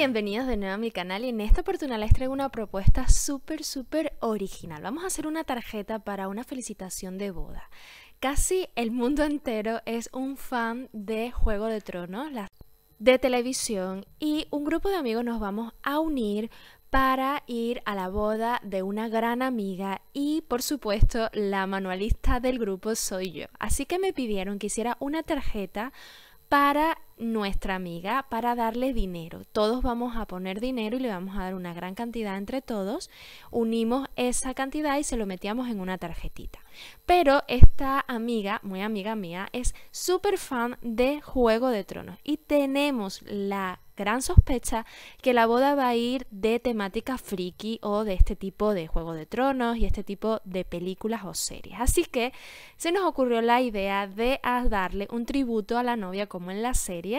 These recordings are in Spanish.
bienvenidos de nuevo a mi canal y en esta oportunidad les traigo una propuesta súper súper original. Vamos a hacer una tarjeta para una felicitación de boda. Casi el mundo entero es un fan de Juego de Tronos, de televisión y un grupo de amigos nos vamos a unir para ir a la boda de una gran amiga y por supuesto la manualista del grupo soy yo. Así que me pidieron que hiciera una tarjeta para nuestra amiga para darle dinero. Todos vamos a poner dinero y le vamos a dar una gran cantidad entre todos. Unimos esa cantidad y se lo metíamos en una tarjetita. Pero esta amiga, muy amiga mía, es súper fan de Juego de Tronos y tenemos la gran sospecha que la boda va a ir de temática friki o de este tipo de Juego de Tronos y este tipo de películas o series. Así que se nos ocurrió la idea de darle un tributo a la novia como en la serie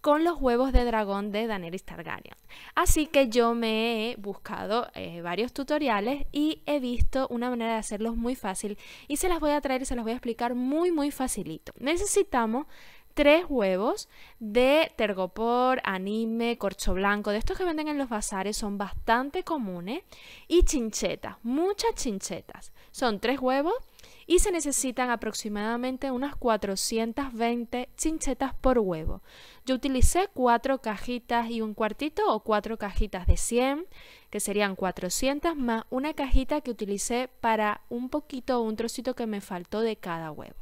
con los huevos de dragón de Daenerys Targaryen. Así que yo me he buscado eh, varios tutoriales y he visto una manera de hacerlos muy fácil y se las voy a traer y se las voy a explicar muy muy facilito. Necesitamos tres huevos de tergopor, anime, corcho blanco, de estos que venden en los bazares, son bastante comunes, y chinchetas, muchas chinchetas. Son tres huevos, y se necesitan aproximadamente unas 420 chinchetas por huevo. Yo utilicé cuatro cajitas y un cuartito o cuatro cajitas de 100, que serían 400 más una cajita que utilicé para un poquito o un trocito que me faltó de cada huevo.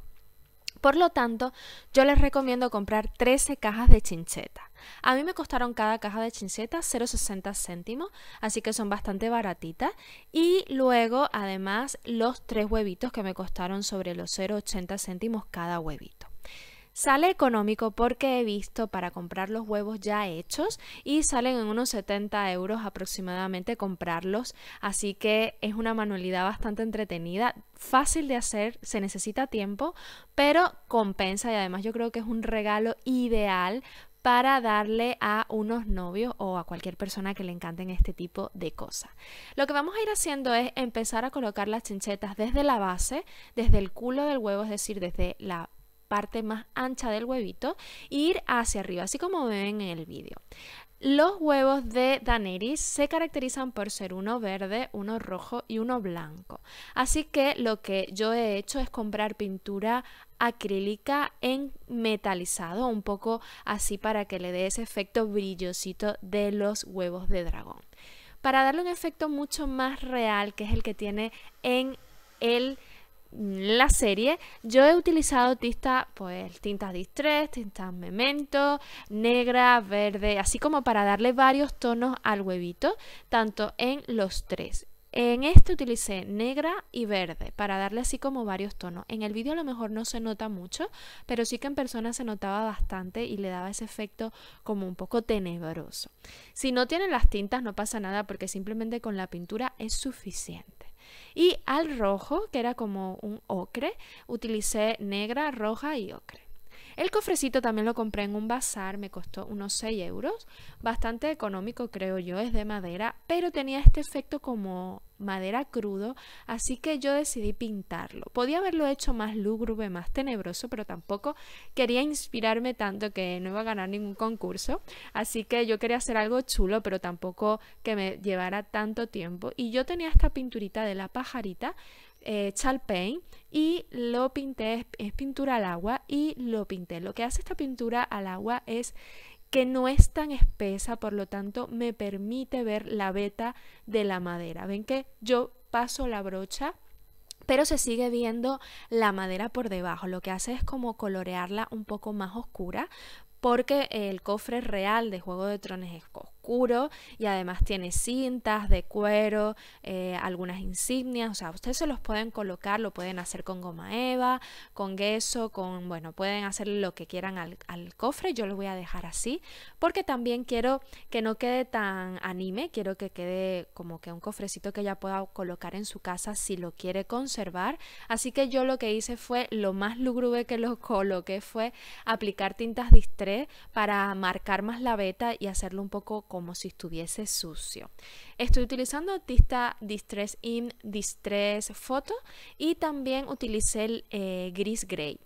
Por lo tanto, yo les recomiendo comprar 13 cajas de chincheta. A mí me costaron cada caja de chincheta 0,60 céntimos, así que son bastante baratitas. Y luego, además, los tres huevitos que me costaron sobre los 0,80 céntimos cada huevito. Sale económico porque he visto para comprar los huevos ya hechos y salen en unos 70 euros aproximadamente comprarlos, así que es una manualidad bastante entretenida, fácil de hacer, se necesita tiempo, pero compensa y además yo creo que es un regalo ideal para darle a unos novios o a cualquier persona que le encanten este tipo de cosas. Lo que vamos a ir haciendo es empezar a colocar las chinchetas desde la base, desde el culo del huevo, es decir, desde la parte más ancha del huevito ir hacia arriba, así como ven en el vídeo. Los huevos de Daneris se caracterizan por ser uno verde, uno rojo y uno blanco. Así que lo que yo he hecho es comprar pintura acrílica en metalizado, un poco así para que le dé ese efecto brillosito de los huevos de dragón. Para darle un efecto mucho más real, que es el que tiene en el la serie, yo he utilizado tintas, pues tintas distress, tintas memento, negra, verde, así como para darle varios tonos al huevito, tanto en los tres. En este utilicé negra y verde para darle así como varios tonos. En el vídeo a lo mejor no se nota mucho, pero sí que en persona se notaba bastante y le daba ese efecto como un poco tenebroso. Si no tienen las tintas no pasa nada porque simplemente con la pintura es suficiente. Y al rojo, que era como un ocre, utilicé negra, roja y ocre. El cofrecito también lo compré en un bazar, me costó unos 6 euros, bastante económico creo yo, es de madera, pero tenía este efecto como madera crudo, así que yo decidí pintarlo. Podía haberlo hecho más lúgubre, más tenebroso, pero tampoco quería inspirarme tanto que no iba a ganar ningún concurso, así que yo quería hacer algo chulo, pero tampoco que me llevara tanto tiempo. Y yo tenía esta pinturita de la pajarita, eh, chalpain y lo pinté, es pintura al agua y lo pinté. Lo que hace esta pintura al agua es que no es tan espesa, por lo tanto me permite ver la veta de la madera. Ven que yo paso la brocha pero se sigue viendo la madera por debajo. Lo que hace es como colorearla un poco más oscura porque el cofre real de Juego de Tronos es y además tiene cintas de cuero, eh, algunas insignias, o sea, ustedes se los pueden colocar, lo pueden hacer con goma eva, con gesso, con, bueno, pueden hacer lo que quieran al, cofre, yo lo voy a dejar así, porque también quiero que no quede tan anime, quiero que quede como que un cofrecito que ella pueda colocar en su casa si lo quiere conservar, así que yo lo que hice fue lo más lugrube que lo coloqué fue aplicar tintas Distress para marcar más la veta y hacerlo un poco como si estuviese sucio. Estoy utilizando Artista Distress In, Distress Photo y también utilicé el eh, Gris Gray.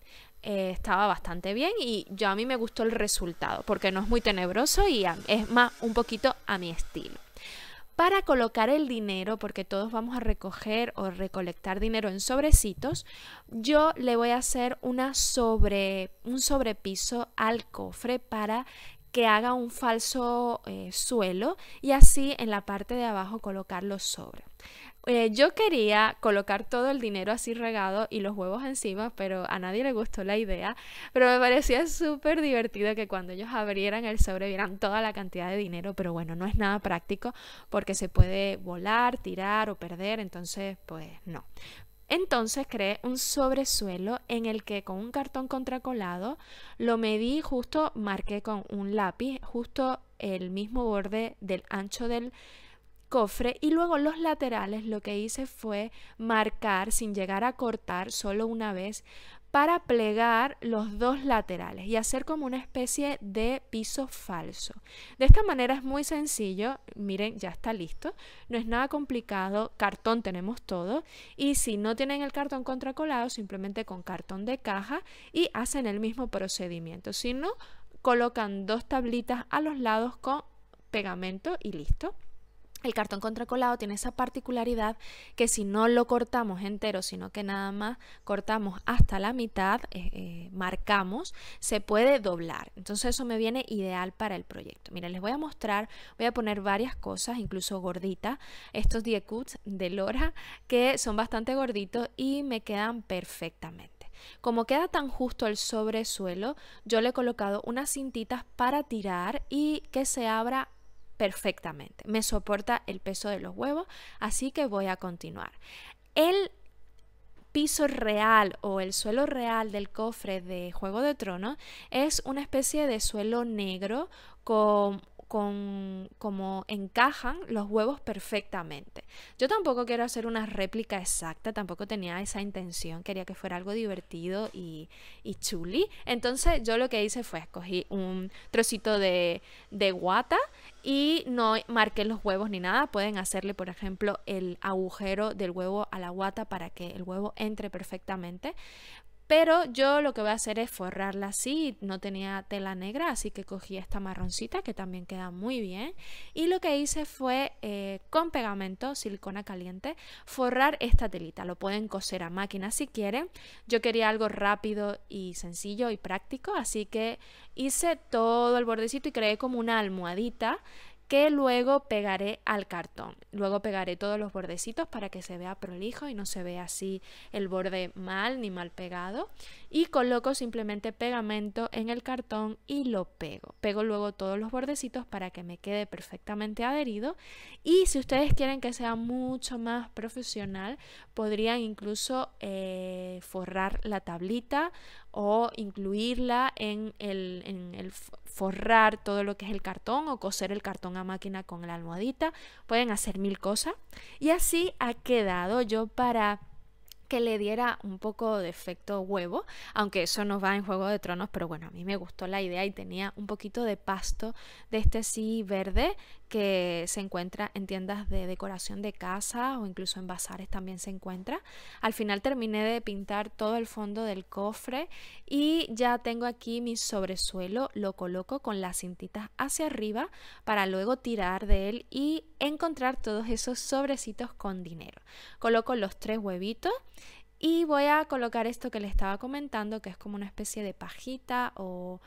Eh, estaba bastante bien y yo a mí me gustó el resultado porque no es muy tenebroso y es más un poquito a mi estilo para colocar el dinero, porque todos vamos a recoger o recolectar dinero en sobrecitos, yo le voy a hacer una sobre, un sobrepiso al cofre para que haga un falso eh, suelo y así en la parte de abajo colocar los sobres. Eh, yo quería colocar todo el dinero así regado y los huevos encima, pero a nadie le gustó la idea. Pero me parecía súper divertido que cuando ellos abrieran el sobre vieran toda la cantidad de dinero, pero bueno, no es nada práctico porque se puede volar, tirar o perder, entonces pues no. Entonces creé un sobresuelo en el que con un cartón contracolado lo medí justo, marqué con un lápiz justo el mismo borde del ancho del cofre y luego los laterales lo que hice fue marcar sin llegar a cortar solo una vez para plegar los dos laterales y hacer como una especie de piso falso. De esta manera es muy sencillo, miren, ya está listo, no es nada complicado, cartón tenemos todo y si no tienen el cartón contracolado, simplemente con cartón de caja y hacen el mismo procedimiento. Si no, colocan dos tablitas a los lados con pegamento y listo. El cartón contracolado tiene esa particularidad que si no lo cortamos entero, sino que nada más cortamos hasta la mitad, eh, eh, marcamos, se puede doblar. Entonces eso me viene ideal para el proyecto. Miren, les voy a mostrar, voy a poner varias cosas, incluso gorditas, estos diecuts de Lora, que son bastante gorditos y me quedan perfectamente. Como queda tan justo el sobresuelo, yo le he colocado unas cintitas para tirar y que se abra perfectamente. Me soporta el peso de los huevos, así que voy a continuar. El piso real o el suelo real del cofre de Juego de Tronos es una especie de suelo negro con con como encajan los huevos perfectamente. Yo tampoco quiero hacer una réplica exacta, tampoco tenía esa intención, quería que fuera algo divertido y, chuli. Entonces yo lo que hice fue escogí un trocito de, de guata y no marqué los huevos ni nada. Pueden hacerle, por ejemplo, el agujero del huevo a la guata para que el huevo entre perfectamente. Pero yo lo que voy a hacer es forrarla así, no tenía tela negra, así que cogí esta marroncita que también queda muy bien. Y lo que hice fue eh, con pegamento, silicona caliente, forrar esta telita. Lo pueden coser a máquina si quieren. Yo quería algo rápido y sencillo y práctico, así que hice todo el bordecito y creé como una almohadita que luego pegaré al cartón. Luego pegaré todos los bordecitos para que se vea prolijo y no se vea así el borde mal ni mal pegado. Y coloco simplemente pegamento en el cartón y lo pego. Pego luego todos los bordecitos para que me quede perfectamente adherido. Y si ustedes quieren que sea mucho más profesional, podrían incluso eh, forrar la tablita o incluirla en el, en el, forrar todo lo que es el cartón o coser el cartón a máquina con la almohadita. Pueden hacer mil cosas. Y así ha quedado yo para que le diera un poco de efecto huevo, aunque eso no va en Juego de Tronos, pero bueno, a mí me gustó la idea y tenía un poquito de pasto de este sí verde que se encuentra en tiendas de decoración de casa o incluso en bazares también se encuentra. Al final terminé de pintar todo el fondo del cofre y ya tengo aquí mi sobresuelo, lo coloco con las cintitas hacia arriba para luego tirar de él y encontrar todos esos sobrecitos con dinero. Coloco los tres huevitos y voy a colocar esto que les estaba comentando, que es como una especie de pajita o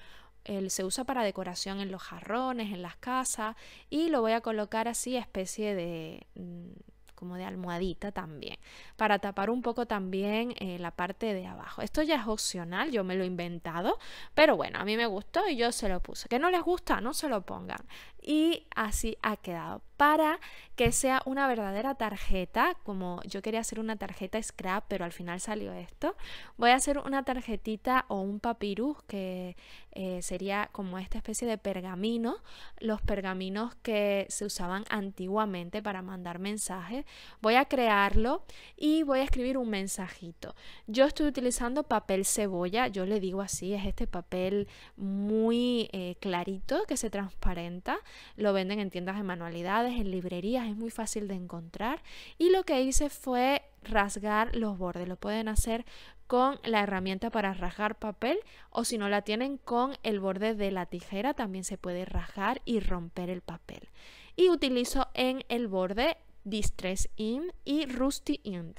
se usa para decoración en los jarrones, en las casas, y lo voy a colocar así, especie de mm, como de almohadita también, para tapar un poco también eh, la parte de abajo. Esto ya es opcional, yo me lo he inventado, pero bueno, a mí me gustó y yo se lo puse. Que no les gusta, no se lo pongan. Y así ha quedado. Para que sea una verdadera tarjeta, como yo quería hacer una tarjeta scrap, pero al final salió esto, voy a hacer una tarjetita o un papirus que eh, sería como esta especie de pergamino, los pergaminos que se usaban antiguamente para mandar mensajes voy a crearlo y voy a escribir un mensajito. Yo estoy utilizando papel cebolla, yo le digo así, es este papel muy eh, clarito que se transparenta, lo venden en tiendas de manualidades, en librerías, es muy fácil de encontrar y lo que hice fue rasgar los bordes. Lo pueden hacer con la herramienta para rajar papel o si no la tienen con el borde de la tijera también se puede rajar y romper el papel. Y utilizo en el borde Distress In y Rusty Ink.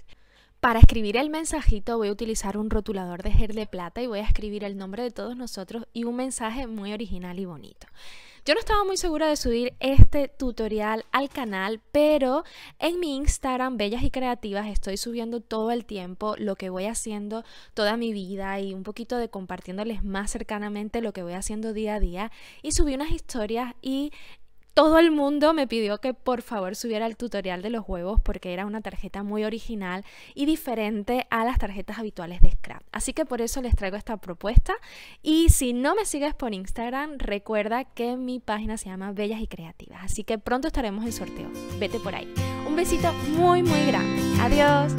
Para escribir el mensajito voy a utilizar un rotulador de gel de plata y voy a escribir el nombre de todos nosotros y un mensaje muy original y bonito. Yo no estaba muy segura de subir este tutorial al canal, pero en mi Instagram Bellas y Creativas estoy subiendo todo el tiempo lo que voy haciendo toda mi vida y un poquito de compartiéndoles más cercanamente lo que voy haciendo día a día y subí unas historias y todo el mundo me pidió que por favor subiera el tutorial de los huevos porque era una tarjeta muy original y diferente a las tarjetas habituales de Scrap. Así que por eso les traigo esta propuesta. Y si no me sigues por Instagram, recuerda que mi página se llama Bellas y Creativas. Así que pronto estaremos en sorteo. Vete por ahí. Un besito muy, muy grande. Adiós.